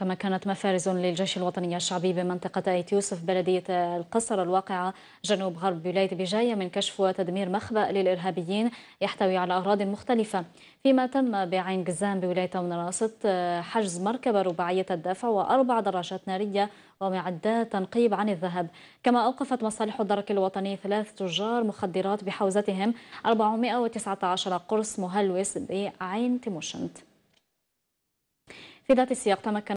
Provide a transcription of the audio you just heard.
كما كانت مفارز للجيش الوطني الشعبي بمنطقة آيت يوسف بلدية القصر الواقعة جنوب غرب ولاية بجاية من كشف وتدمير مخبأ للإرهابيين يحتوي على أغراض مختلفة فيما تم بعين جزام بولاية ونراست حجز مركبة رباعية الدفع وأربع دراجات نارية ومعدات تنقيب عن الذهب كما أوقفت مصالح الدرك الوطني ثلاث تجار مخدرات بحوزتهم 419 قرص مهلوس بعين تيموشنت في ذات السياق تمكن